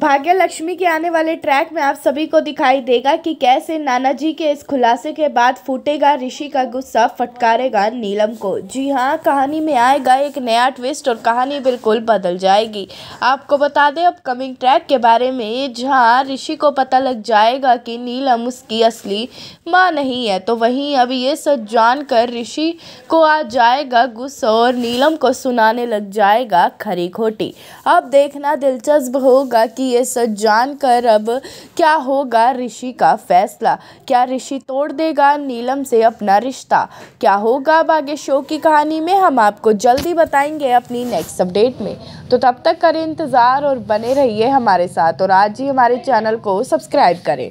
भाग्य लक्ष्मी के आने वाले ट्रैक में आप सभी को दिखाई देगा कि कैसे नाना जी के इस खुलासे के बाद फूटेगा ऋषि का गुस्सा फटकारेगा नीलम को जी हाँ कहानी में आएगा एक नया ट्विस्ट और कहानी बिल्कुल बदल जाएगी आपको बता दें अपकमिंग ट्रैक के बारे में जहाँ ऋषि को पता लग जाएगा कि नीलम उसकी असली माँ नहीं है तो वहीं अब ये सच जान कर ऋषि को आ जाएगा गुस्सा और नीलम को सुनाने लग जाएगा खरी खोटी अब देखना दिलचस्प होगा कि कि ये सच जानकर अब क्या होगा ऋषि का फैसला क्या ऋषि तोड़ देगा नीलम से अपना रिश्ता क्या होगा अब आगे शो की कहानी में हम आपको जल्दी बताएंगे अपनी नेक्स्ट अपडेट में तो तब तक करें इंतज़ार और बने रहिए हमारे साथ और आज ही हमारे चैनल को सब्सक्राइब करें